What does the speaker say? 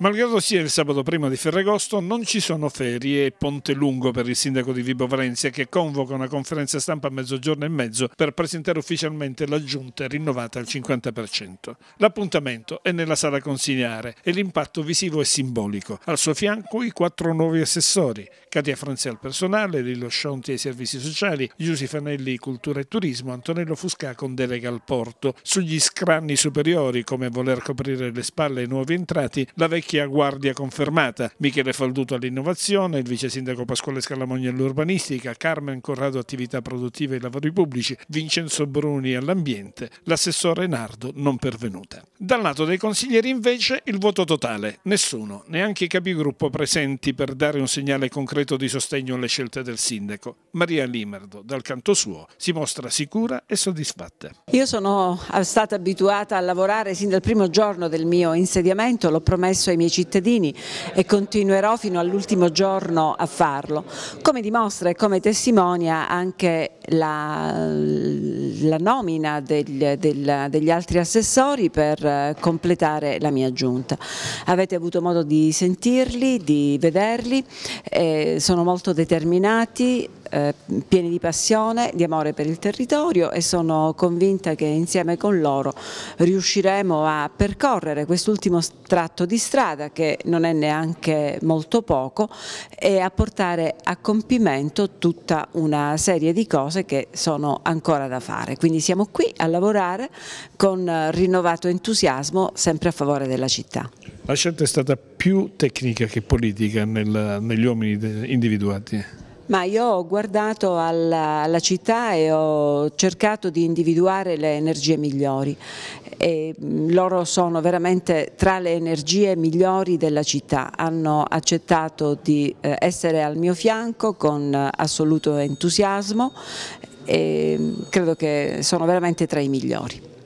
Malgrado sia il sabato prima di Ferragosto, non ci sono ferie e ponte lungo per il sindaco di Vibo Valencia che convoca una conferenza stampa a mezzogiorno e mezzo per presentare ufficialmente la giunta rinnovata al 50%. L'appuntamento è nella sala consigliare e l'impatto visivo è simbolico. Al suo fianco i quattro nuovi assessori, Katia Franzi al personale, Lillo Scionti ai servizi sociali, Giusi Fanelli cultura e turismo, Antonello Fusca con delega al porto. Sugli scranni superiori, come voler coprire le spalle ai nuovi entrati, la vecchia Vecchia Guardia confermata, Michele Falduto all'innovazione, il vice sindaco Pasquale Scalamogna all'urbanistica, Carmen Corrado attività produttive e lavori pubblici, Vincenzo Bruni all'ambiente, l'assessore Nardo non pervenuta. Dal lato dei consiglieri invece il voto totale, nessuno, neanche i capigruppo presenti per dare un segnale concreto di sostegno alle scelte del sindaco. Maria Limerdo, dal canto suo, si mostra sicura e soddisfatta. Io sono stata abituata a lavorare sin dal primo giorno del mio insediamento, l'ho promesso ai miei cittadini e continuerò fino all'ultimo giorno a farlo, come dimostra e come testimonia anche la, la nomina del, del, degli altri assessori per eh, completare la mia giunta. Avete avuto modo di sentirli, di vederli, eh, sono molto determinati, eh, pieni di passione, di amore per il territorio e sono convinta che insieme con loro riusciremo a percorrere quest'ultimo tratto di strada che non è neanche molto poco e a portare a compimento tutta una serie di cose che sono ancora da fare. Quindi siamo qui a lavorare con rinnovato entusiasmo sempre a favore della città. La scelta è stata più tecnica che politica nel, negli uomini individuati? Ma io ho guardato alla, alla, città e ho cercato di individuare le energie migliori e loro sono veramente tra le energie migliori della città, hanno accettato di eh, essere al mio fianco con assoluto entusiasmo e credo che sono veramente tra i migliori.